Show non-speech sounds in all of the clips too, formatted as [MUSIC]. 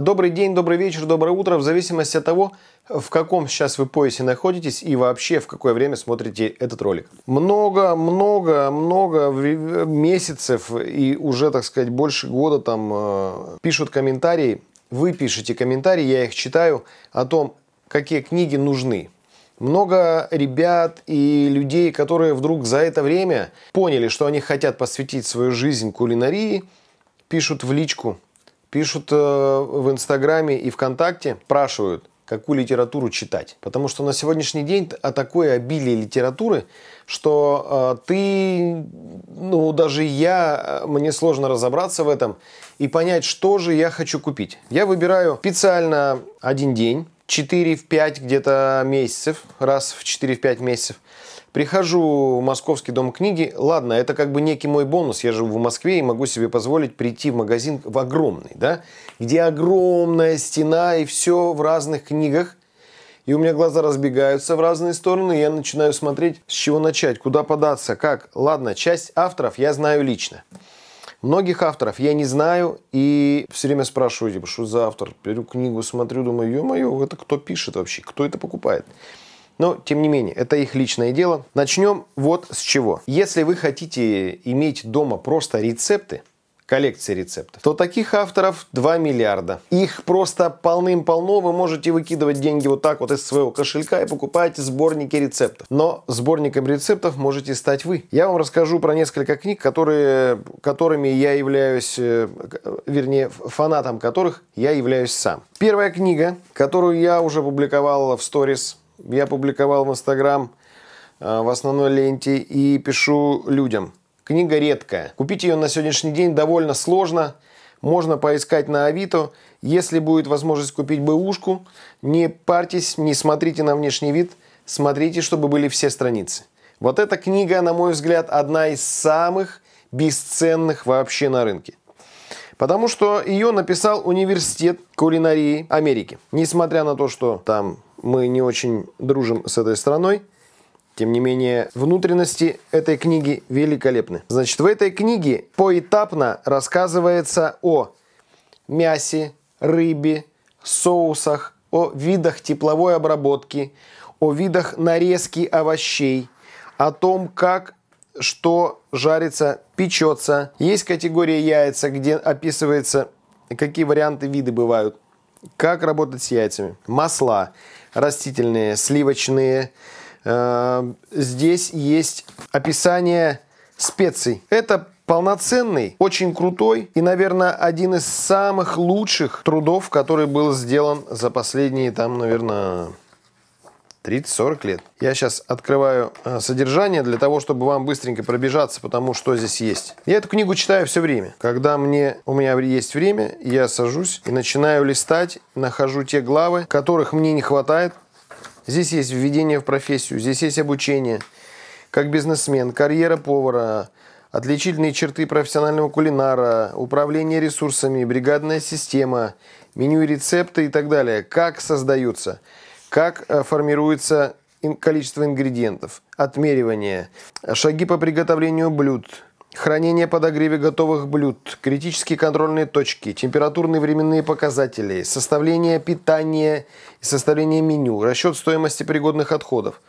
Добрый день, добрый вечер, доброе утро, в зависимости от того, в каком сейчас вы поясе находитесь и вообще в какое время смотрите этот ролик. Много, много, много месяцев и уже, так сказать, больше года там э, пишут комментарии, вы пишете комментарии, я их читаю о том, какие книги нужны. Много ребят и людей, которые вдруг за это время поняли, что они хотят посвятить свою жизнь кулинарии, пишут в личку – Пишут э, в Инстаграме и ВКонтакте, спрашивают, какую литературу читать. Потому что на сегодняшний день о а такой обилии литературы, что э, ты, ну даже я, э, мне сложно разобраться в этом и понять, что же я хочу купить. Я выбираю специально один день, 4 в 5 где-то месяцев, раз в 4 в 5 месяцев. Прихожу в Московский дом книги. Ладно, это как бы некий мой бонус. Я живу в Москве и могу себе позволить прийти в магазин в огромный, да, где огромная стена и все в разных книгах. И у меня глаза разбегаются в разные стороны, и я начинаю смотреть, с чего начать, куда податься, как. Ладно, часть авторов я знаю лично. Многих авторов я не знаю и все время спрашиваю, типа, что за автор? Беру книгу, смотрю, думаю, ё-моё, это кто пишет вообще? Кто это покупает? Но, тем не менее, это их личное дело. Начнем вот с чего. Если вы хотите иметь дома просто рецепты, коллекции рецептов, то таких авторов 2 миллиарда. Их просто полным-полно, вы можете выкидывать деньги вот так вот из своего кошелька и покупать сборники рецептов. Но сборником рецептов можете стать вы. Я вам расскажу про несколько книг, которые, которыми я являюсь, э, вернее, фанатом которых я являюсь сам. Первая книга, которую я уже публиковал в сторис я публиковал в Инстаграм, э, в основной ленте, и пишу людям. Книга редкая. Купить ее на сегодняшний день довольно сложно. Можно поискать на Авито. Если будет возможность купить бэушку, не парьтесь, не смотрите на внешний вид, смотрите, чтобы были все страницы. Вот эта книга, на мой взгляд, одна из самых бесценных вообще на рынке. Потому что ее написал университет кулинарии Америки. Несмотря на то, что там мы не очень дружим с этой страной. Тем не менее, внутренности этой книги великолепны. Значит, в этой книге поэтапно рассказывается о мясе, рыбе, соусах, о видах тепловой обработки, о видах нарезки овощей, о том, как что жарится, печется. Есть категория яйца, где описывается, какие варианты виды бывают, как работать с яйцами, масла, растительные, сливочные. Э, здесь есть описание специй. Это полноценный, очень крутой и, наверное, один из самых лучших трудов, который был сделан за последние, там, наверное, 30-40 лет. Я сейчас открываю э, содержание для того, чтобы вам быстренько пробежаться потому тому, что здесь есть. Я эту книгу читаю все время. Когда мне, у меня есть время, я сажусь и начинаю листать, нахожу те главы, которых мне не хватает. Здесь есть введение в профессию, здесь есть обучение, как бизнесмен, карьера повара, отличительные черты профессионального кулинара, управление ресурсами, бригадная система, меню и рецепты и так далее. Как создаются – как э, формируется количество ингредиентов, отмеривание, шаги по приготовлению блюд, хранение подогреве готовых блюд, критические контрольные точки, температурные временные показатели, составление питания и составление меню, расчет стоимости пригодных отходов,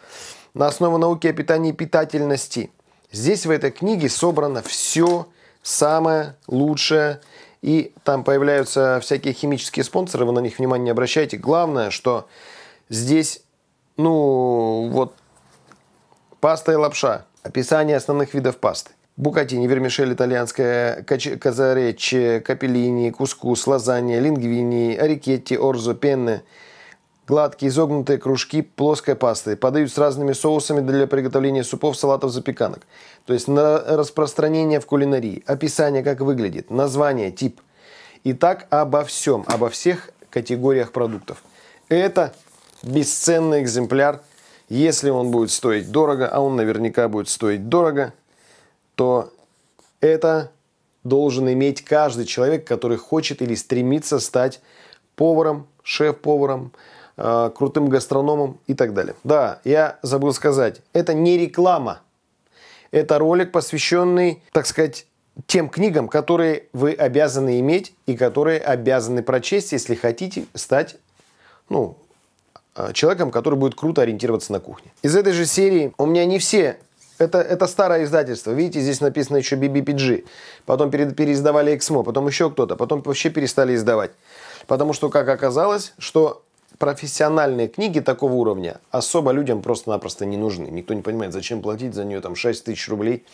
на основе науки о питании и питательности. Здесь в этой книге собрано все самое лучшее, и там появляются всякие химические спонсоры, вы на них внимание не обращайте. Главное, что Здесь, ну, вот паста и лапша. Описание основных видов пасты. Букатини, вермишель итальянская, казаречи, капеллини, кускус, лазанья, лингвини, арикетти, орзо, пенны, Гладкие изогнутые кружки плоской пасты подают с разными соусами для приготовления супов, салатов, запеканок. То есть на распространение в кулинарии, описание, как выглядит, название, тип. И так обо всем, обо всех категориях продуктов. Это бесценный экземпляр. Если он будет стоить дорого, а он наверняка будет стоить дорого, то это должен иметь каждый человек, который хочет или стремится стать поваром, шеф-поваром, э, крутым гастрономом и так далее. Да, я забыл сказать, это не реклама. Это ролик, посвященный, так сказать, тем книгам, которые вы обязаны иметь и которые обязаны прочесть, если хотите стать ну, Э, человеком, который будет круто ориентироваться на кухне. Из этой же серии у меня не все это, это старое издательство. Видите, здесь написано еще BBPG. Потом пере, переиздавали Эксмо, потом еще кто-то. Потом вообще перестали издавать. Потому что, как оказалось, что профессиональные книги такого уровня особо людям просто-напросто не нужны. Никто не понимает, зачем платить за нее там 6 тысяч рублей.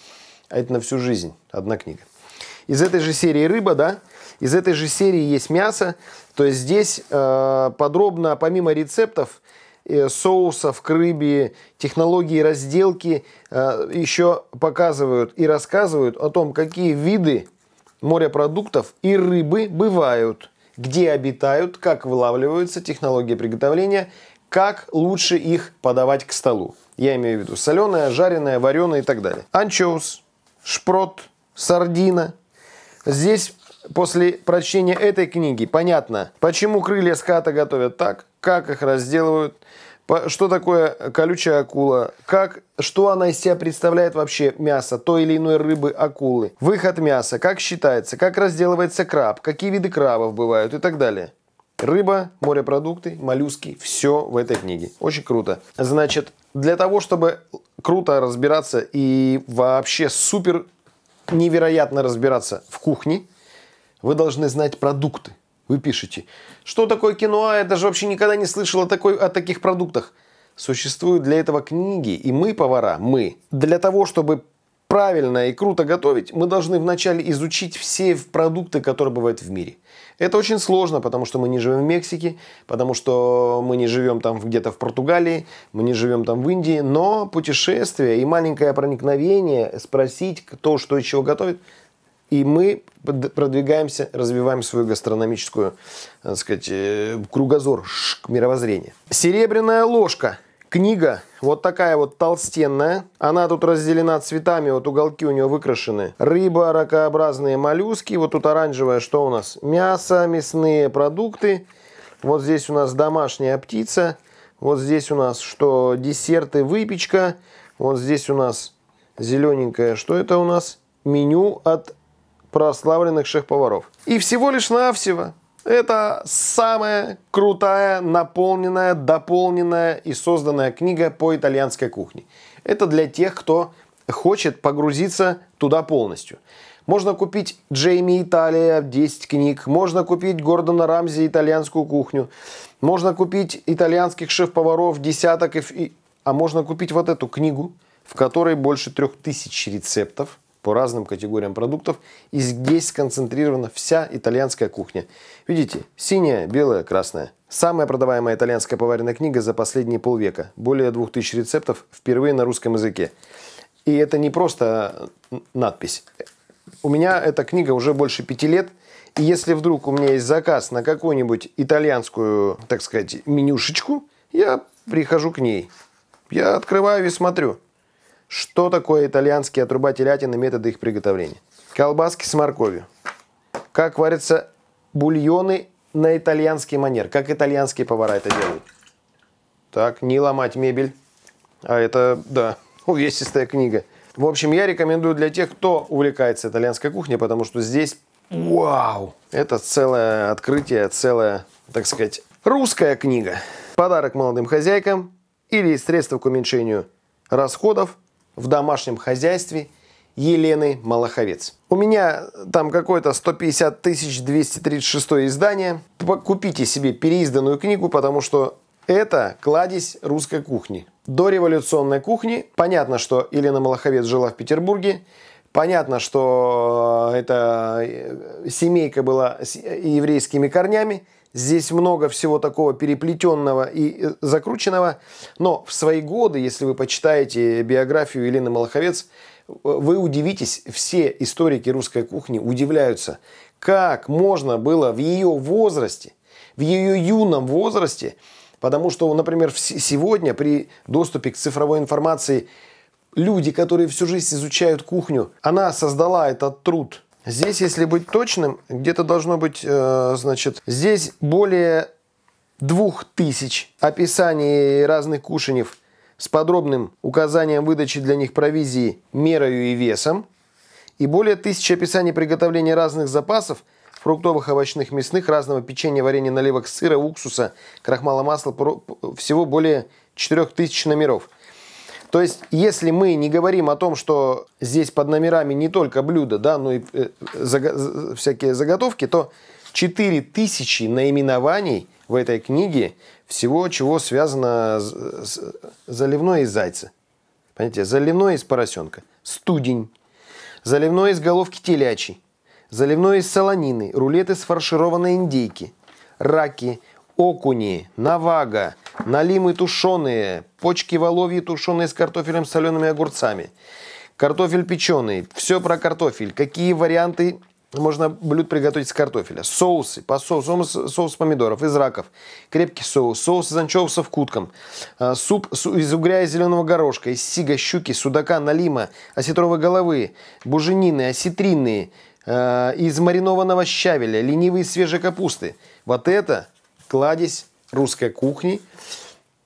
А это на всю жизнь одна книга. Из этой же серии рыба, да? Из этой же серии есть мясо. То есть здесь э, подробно, помимо рецептов, э, соусов к рыбе, технологии разделки, э, еще показывают и рассказывают о том, какие виды морепродуктов и рыбы бывают, где обитают, как вылавливаются, технологии приготовления, как лучше их подавать к столу. Я имею в виду соленое, жареное, вареное и так далее. Анчоус, шпрот, сардина. Здесь после прочтения этой книги понятно, почему крылья ската готовят так, как их разделывают, что такое колючая акула, как, что она из себя представляет вообще мясо той или иной рыбы акулы, выход мяса, как считается, как разделывается краб, какие виды крабов бывают и так далее. Рыба, морепродукты, моллюски, все в этой книге. Очень круто. Значит, для того, чтобы круто разбираться и вообще супер невероятно разбираться в кухне, вы должны знать продукты. Вы пишете, что такое киноа, я даже вообще никогда не слышал о, такой, о таких продуктах. Существуют для этого книги, и мы, повара, мы, для того, чтобы правильно и круто готовить, мы должны вначале изучить все продукты, которые бывают в мире. Это очень сложно, потому что мы не живем в Мексике, потому что мы не живем там где-то в Португалии, мы не живем там в Индии, но путешествие и маленькое проникновение, спросить, кто что и чего готовит – и мы продвигаемся, развиваем свою гастрономическую, э, так сказать, э, кругозор, мировоззрение. Серебряная ложка. Книга вот такая вот толстенная. Она тут разделена цветами, вот уголки у нее выкрашены. Рыба, ракообразные моллюски. Вот тут оранжевое, что у нас? Мясо, мясные продукты. Вот здесь у нас домашняя птица. Вот здесь у нас что? Десерты, выпечка. Вот здесь у нас зелененькое. Что это у нас? Меню от прославленных шеф-поваров. И всего лишь навсего это самая крутая, наполненная, дополненная и созданная книга по итальянской кухне. Это для тех, кто хочет погрузиться туда полностью. Можно купить Джейми Италия 10 книг, можно купить Гордона Рамзи итальянскую кухню, можно купить итальянских шеф-поваров десяток, и а можно купить вот эту книгу, в которой больше трех тысяч рецептов – по разным категориям продуктов. И здесь сконцентрирована вся итальянская кухня. Видите, синяя, белая, красная. Самая продаваемая итальянская поваренная книга за последние полвека. Более 2000 рецептов впервые на русском языке. И это не просто э, надпись. У меня эта книга уже больше пяти лет. И если вдруг у меня есть заказ на какую-нибудь итальянскую, так сказать, менюшечку, я прихожу к ней. Я открываю и смотрю. Что такое итальянские отруба телятины, методы их приготовления? Колбаски с морковью. Как варятся бульоны на итальянский манер? Как итальянские повара это делают? Так, не ломать мебель. А это, да, [LAUGHS] увесистая книга. В общем, я рекомендую для тех, кто увлекается итальянской кухней, потому что здесь, вау, это целое открытие, целая, так сказать, русская книга. Подарок молодым хозяйкам или средства к уменьшению расходов – в домашнем хозяйстве Елены Малаховец. У меня там какое-то 150 тысяч 236 издание. Купите себе переизданную книгу, потому что это кладезь русской кухни. До революционной кухни понятно, что Елена Малаховец жила в Петербурге. Понятно, что э, эта э, семейка была с э, еврейскими корнями. Здесь много всего такого переплетенного и э, закрученного. Но в свои годы, если вы почитаете биографию Елены Малаховец, э, вы удивитесь, все историки русской кухни удивляются, как можно было в ее возрасте, в ее юном возрасте, потому что, например, сегодня при доступе к цифровой информации люди, которые всю жизнь изучают кухню, она создала этот труд – Здесь, если быть точным, где-то должно быть, э, значит, здесь более двух тысяч описаний разных кушанев с подробным указанием выдачи для них провизии мерою и весом, и более тысячи описаний приготовления разных запасов – фруктовых, овощных, мясных, разного печенья, варенья, наливок, сыра, уксуса, крахмала, масла, всего более 4000 номеров. То есть, если мы не говорим о том, что здесь под номерами не только блюда, да, но и э, заго- всякие заготовки, то 4000 наименований в этой книге всего, чего связано с заливной из зайца. Понимаете, заливной из поросенка, студень, заливной из головки телячьей, заливной из солонины, рулеты с фаршированной индейки, раки, окуни, навага, налимы тушеные, почки воловьи тушеные с картофелем с солеными огурцами, картофель печеный, все про картофель, какие варианты можно блюд приготовить с картофеля, соусы, по соусу, соус помидоров, из раков, крепкий соус, соус из анчоусов кутком, а, суп из угря и зеленого горошка, из сига, щуки, судака, налима, осетровой головы, буженины, осетринные, а, из маринованного щавеля, ленивые свежей капусты. Вот это кладезь русской кухни.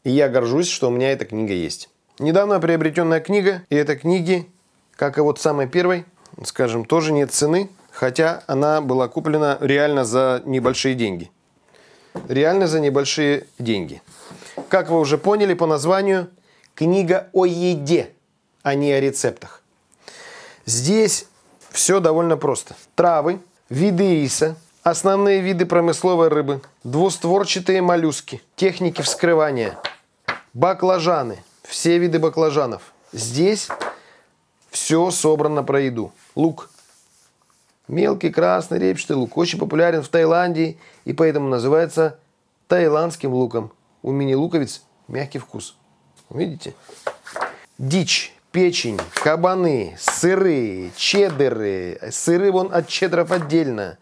И я горжусь, что у меня эта книга есть. Недавно приобретенная книга, и эта книги, как и вот самой первой, скажем, тоже нет цены, хотя она была куплена реально за небольшие деньги. Реально за небольшие деньги. Как вы уже поняли по названию, книга о еде, а не о рецептах. Здесь все довольно просто. Травы, виды риса – Основные виды промысловой рыбы. Двустворчатые моллюски. Техники вскрывания. Баклажаны. Все виды баклажанов. Здесь все собрано про еду. Лук. Мелкий красный репчатый лук. Очень популярен в Таиланде и поэтому называется таиландским луком. У мини-луковиц мягкий вкус. Видите? Дичь печень, кабаны, сыры, чеддеры, сыры вон от чеддеров отдельно,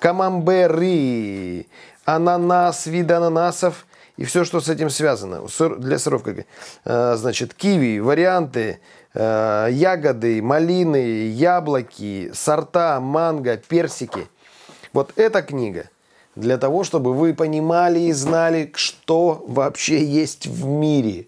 камамберы, ананас, вид ананасов и все, что с этим связано. Для сыров, как, э, значит, киви, варианты, э, ягоды, малины, яблоки, сорта, манго, персики. Вот эта книга для того, чтобы вы понимали и знали, что вообще есть в мире.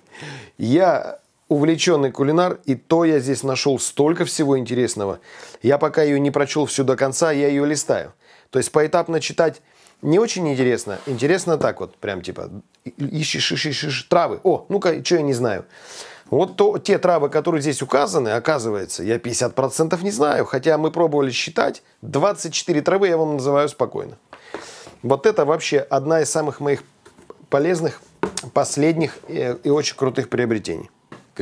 Я увлеченный кулинар, и то я здесь нашел столько всего интересного. Я пока ее не прочел всю до конца, я ее листаю. То есть поэтапно читать не очень интересно. Интересно так вот, прям типа, ищешь, ищешь, ищешь травы. О, ну-ка, что я не знаю. Вот то, те травы, которые здесь указаны, оказывается, я 50% не знаю. Хотя мы пробовали считать, 24 травы я вам называю спокойно. Вот это вообще одна из самых моих полезных, последних э, и очень крутых приобретений.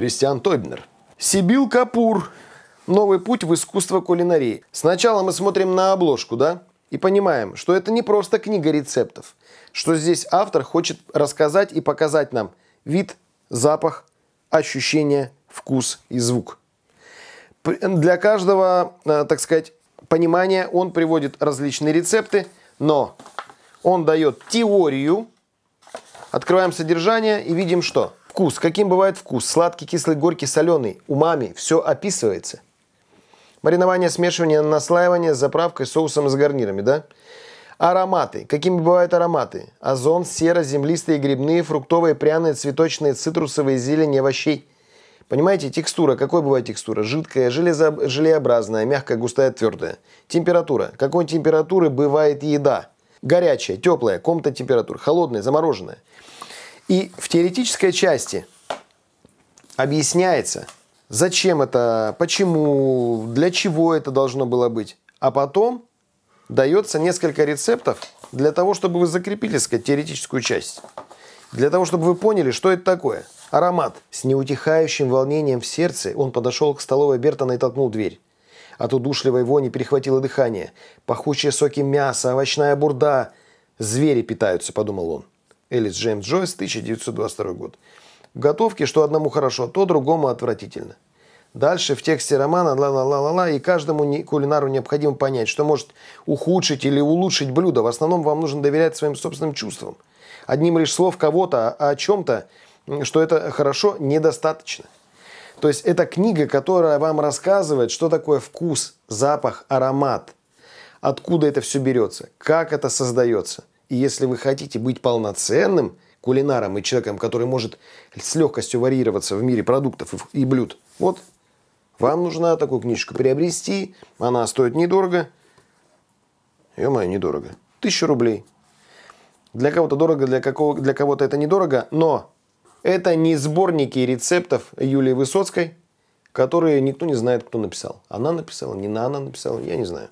Кристиан Тойбнер. Сибил Капур. Новый путь в искусство кулинарии. Сначала мы смотрим на обложку, да? И понимаем, что это не просто книга рецептов. Что здесь автор хочет рассказать и показать нам вид, запах, ощущение, вкус и звук. Для каждого, э, так сказать, понимания он приводит различные рецепты, но он дает теорию, открываем содержание и видим что – Вкус. Каким бывает вкус? Сладкий, кислый, горький, соленый. Умами. Все описывается. Маринование, смешивание, наслаивание с заправкой, соусом и с гарнирами, да? Ароматы. Какими бывают ароматы? Озон, сера, землистые, грибные, фруктовые, пряные, цветочные, цитрусовые, зелень, овощей. Понимаете, текстура. Какой бывает текстура? Жидкая, железо, желеобразная, мягкая, густая, твердая. Температура. Какой температуры бывает еда? Горячая, теплая, комната температур, холодная, замороженная. И в теоретической части объясняется, зачем это, почему, для чего это должно было быть. А потом дается несколько рецептов для того, чтобы вы закрепили, сказать, теоретическую часть. Для того, чтобы вы поняли, что это такое. Аромат. С неутихающим волнением в сердце он подошел к столовой Бертона и толкнул дверь. От удушливой вони перехватило дыхание. Пахучие соки мяса, овощная бурда. Звери питаются, подумал он. Элис Джеймс Джойс, 1922 год. В готовке, что одному хорошо, то другому отвратительно. Дальше в тексте романа ла-ла-ла-ла-ла, и каждому кулинару необходимо понять, что может ухудшить или улучшить блюдо. В основном вам нужно доверять своим собственным чувствам. Одним лишь слов кого-то о чем-то, что это хорошо, недостаточно. То есть это книга, которая вам рассказывает, что такое вкус, запах, аромат, откуда это все берется, как это создается. И если вы хотите быть полноценным кулинаром и человеком, который может с легкостью варьироваться в мире продуктов и блюд, вот вам нужна такую книжку приобрести. Она стоит недорого. Ё-моё, недорого. Тысячу рублей. Для кого-то дорого, для, какого, для кого-то это недорого, но это не сборники рецептов Юлии Высоцкой, которые никто не знает, кто написал. Она написала, не она написала, я не знаю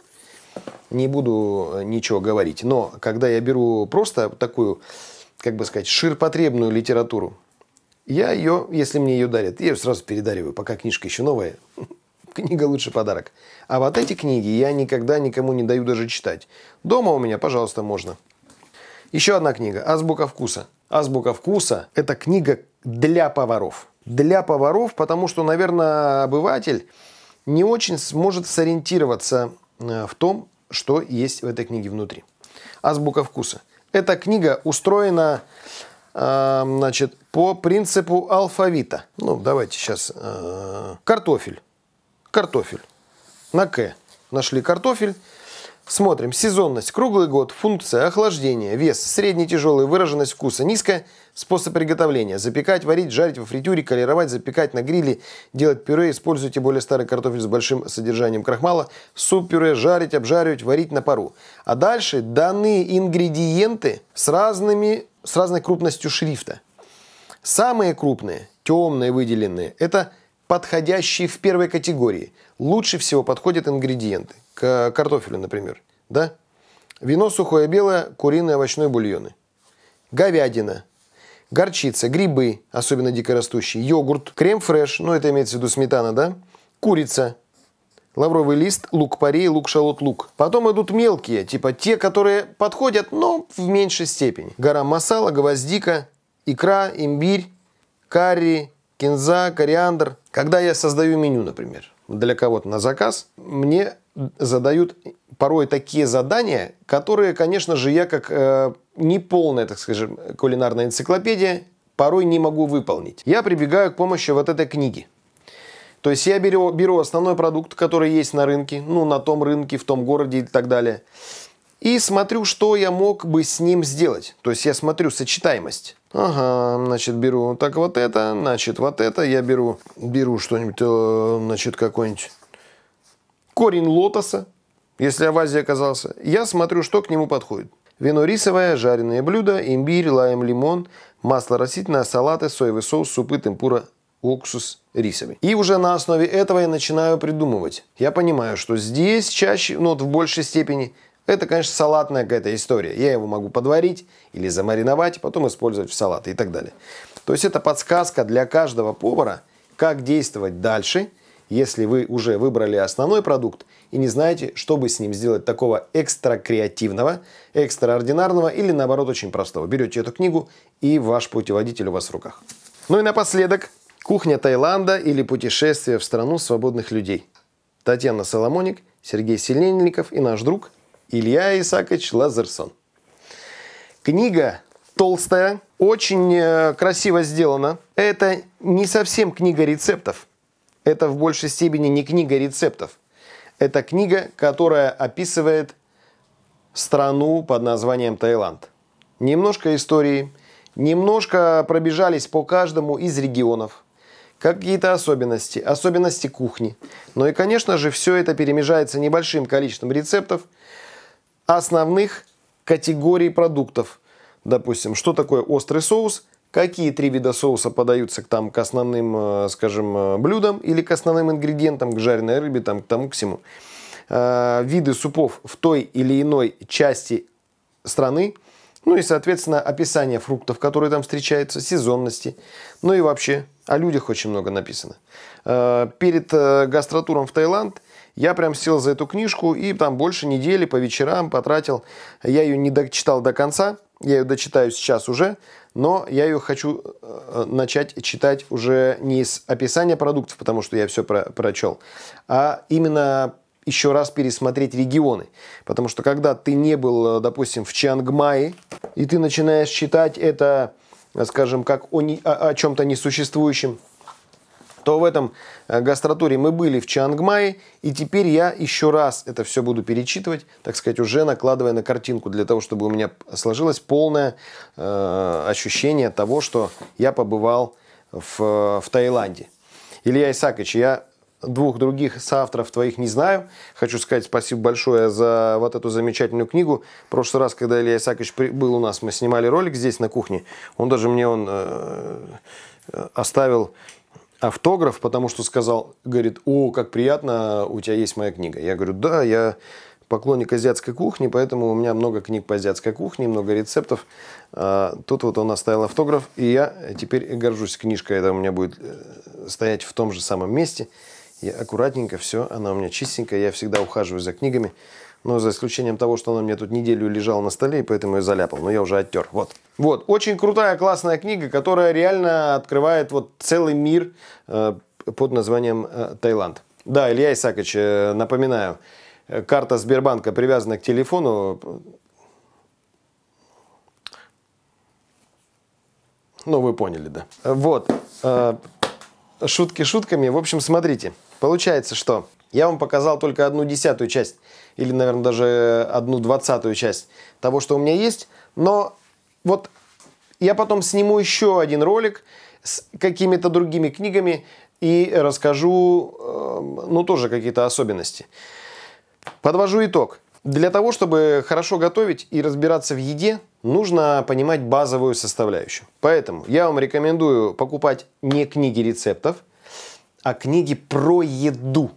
не буду э, ничего говорить. Но когда я беру просто такую, как бы сказать, ширпотребную литературу, я ее, если мне ее дарят, я ее сразу передариваю, пока книжка еще новая. [LAUGHS] Книга лучше подарок. А вот эти книги я никогда никому не даю даже читать. Дома у меня, пожалуйста, можно. Еще одна книга «Азбука вкуса». «Азбука вкуса» – это книга для поваров. Для поваров, потому что, наверное, обыватель не очень сможет сориентироваться Э, в том, что есть в этой книге внутри. Азбука вкуса. Эта книга устроена э, значит, по принципу алфавита. Ну, давайте сейчас. Э, картофель. Картофель. На К. Нашли картофель. Смотрим. Сезонность. Круглый год. Функция. Охлаждение. Вес. Средний тяжелый. Выраженность вкуса. Низкая. Способ приготовления. Запекать, варить, жарить во фритюре, колеровать, запекать на гриле, делать пюре. Используйте более старый картофель с большим содержанием крахмала. Суп-пюре жарить, обжаривать, варить на пару. А дальше даны ингредиенты с, разными, с разной крупностью шрифта. Самые крупные, темные выделенные, это подходящие в первой категории. Лучше всего подходят ингредиенты к картофелю, например, да? Вино сухое белое, куриные овощные бульоны. Говядина, горчица, грибы, особенно дикорастущие, йогурт, крем-фреш, ну это имеется в виду сметана, да? Курица, лавровый лист, лук-порей, лук-шалот, лук. Потом идут мелкие, типа те, которые подходят, но в меньшей степени. Гора масала, гвоздика, икра, имбирь, карри, кинза, кориандр. Когда я создаю меню, например, для кого-то на заказ, мне задают порой такие задания, которые, конечно же, я как э, неполная, так скажем, кулинарная энциклопедия порой не могу выполнить. Я прибегаю к помощи вот этой книги. То есть я беру, беру основной продукт, который есть на рынке, ну, на том рынке, в том городе и так далее. И смотрю, что я мог бы с ним сделать. То есть я смотрю сочетаемость. Ага, значит, беру так вот это, значит, вот это. Я беру, беру что-нибудь, э, значит, какой-нибудь корень лотоса, если авазия оказался, я смотрю, что к нему подходит. Вино рисовое, жареные блюда, имбирь, лайм, лимон, масло растительное, салаты, соевый соус, супы, темпура, уксус рисами. И уже на основе этого я начинаю придумывать. Я понимаю, что здесь чаще, ну вот в большей степени, это, конечно, салатная какая-то история. Я его могу подварить или замариновать, потом использовать в салаты и так далее. То есть это подсказка для каждого повара, как действовать дальше – если вы уже выбрали основной продукт и не знаете, что бы с ним сделать такого экстра креативного, экстраординарного или наоборот очень простого. Берете эту книгу и ваш путеводитель у вас в руках. Ну и напоследок, кухня Таиланда или путешествие в страну свободных людей. Татьяна Соломоник, Сергей Селенников и наш друг Илья Исакович Лазерсон. Книга толстая, очень э, красиво сделана. Это не совсем книга рецептов это в большей степени не книга рецептов. Это книга, которая описывает страну под названием Таиланд. Немножко истории, немножко пробежались по каждому из регионов, какие-то особенности, особенности кухни. Ну и, конечно же, все это перемежается небольшим количеством рецептов основных категорий продуктов. Допустим, что такое острый соус – какие три вида соуса подаются к, там, к основным, э, скажем, э, блюдам или к основным ингредиентам, к жареной рыбе, там, к тому, к всему. Э, виды супов в той или иной части страны, ну и, соответственно, описание фруктов, которые там встречаются, сезонности, ну и вообще о людях очень много написано. Перед гастротуром в Таиланд я прям сел за эту книжку и там больше недели по вечерам потратил. Я ее не дочитал до конца, я ее дочитаю сейчас уже, но я ее хочу э, начать читать уже не из описания продуктов, потому что я все про прочел, а именно еще раз пересмотреть регионы. Потому что когда ты не был, э, допустим, в Чангмае, и ты начинаешь читать это, э, скажем, как о, о чем-то несуществующем, то в этом э, гастротуре мы были в Чангмае, и теперь я еще раз это все буду перечитывать, так сказать, уже накладывая на картинку, для того, чтобы у меня сложилось полное э, ощущение того, что я побывал в, в Таиланде. Илья Исакович, я двух других соавторов твоих не знаю. Хочу сказать спасибо большое за вот эту замечательную книгу. В прошлый раз, когда Илья Исакович был у нас, мы снимали ролик здесь на кухне. Он даже мне он э, э оставил автограф, потому что сказал, говорит, о, как приятно, у тебя есть моя книга. Я говорю, да, я поклонник азиатской кухни, поэтому у меня много книг по азиатской кухне, много рецептов. А, тут вот он оставил автограф, и я теперь горжусь книжкой. Это у меня будет э, стоять в том же самом месте. Я аккуратненько все, она у меня чистенькая, я всегда ухаживаю за книгами. Ну за исключением того, что она мне тут неделю лежала на столе, и поэтому ее заляпал, но я уже оттер. Вот. Вот, очень крутая, классная книга, которая реально открывает вот целый мир э, под названием э, «Таиланд». Да, Илья Исакович, э, напоминаю, э, карта Сбербанка привязана к телефону. Ну, вы поняли, да. Вот. Э, шутки шутками. В общем, смотрите. Получается, что я вам показал только одну десятую часть или, наверное, даже одну двадцатую часть того, что у меня есть. Но вот я потом сниму еще один ролик с какими-то другими книгами и расскажу, эм, ну, тоже какие-то особенности. Подвожу итог. Для того, чтобы хорошо готовить и разбираться в еде, нужно понимать базовую составляющую. Поэтому я вам рекомендую покупать не книги рецептов, а книги про еду,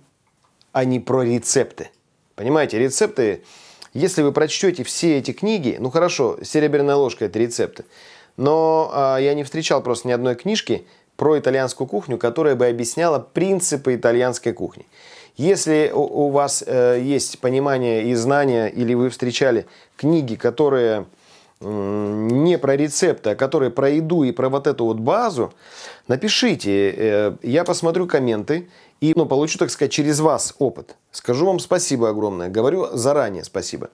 а не про рецепты. Понимаете, рецепты, если вы прочтете все эти книги, ну хорошо, серебряная ложка это рецепты, но а, я не встречал просто ни одной книжки про итальянскую кухню, которая бы объясняла принципы итальянской кухни. Если у, у вас э, есть понимание и знания, или вы встречали книги, которые не про рецепты, а которые про еду и про вот эту вот базу, напишите. Э, я посмотрю комменты и ну, получу, так сказать, через вас опыт. Скажу вам спасибо огромное. Говорю заранее спасибо.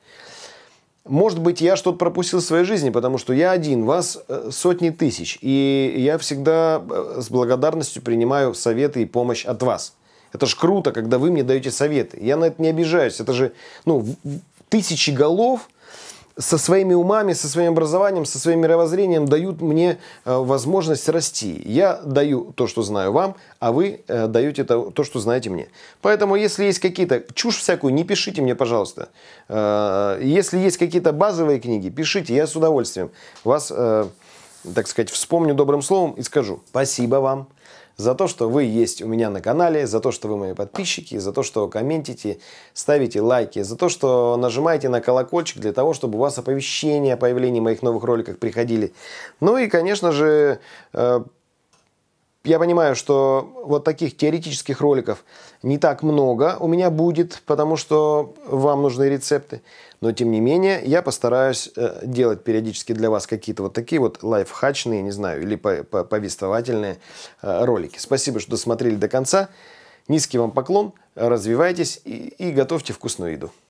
Может быть, я что-то пропустил в своей жизни, потому что я один, вас э, сотни тысяч. И я всегда э, с благодарностью принимаю советы и помощь от вас. Это ж круто, когда вы мне даете советы. Я на это не обижаюсь. Это же ну, тысячи голов – со своими умами, со своим образованием, со своим мировоззрением дают мне э, возможность расти. Я даю то, что знаю вам, а вы э, даете то, то что знаете мне. Поэтому, если есть какие-то чушь всякую, не пишите мне, пожалуйста. Э, если есть какие-то базовые книги, пишите, я с удовольствием вас, так сказать, вспомню добрым словом и скажу. Спасибо вам за то, что вы есть у меня на канале, за то, что вы мои подписчики, за то, что комментите, ставите лайки, за то, что нажимаете на колокольчик для того, чтобы у вас оповещения о появлении моих новых роликов приходили. Ну и, конечно же, э, я понимаю, что вот таких теоретических роликов не так много у меня будет, потому что вам нужны рецепты. Но, тем не менее, я постараюсь э, делать периодически для вас какие-то вот такие вот лайфхачные, не знаю, или повествовательные э, ролики. Спасибо, что досмотрели до конца. Низкий вам поклон, развивайтесь и, и готовьте вкусную еду.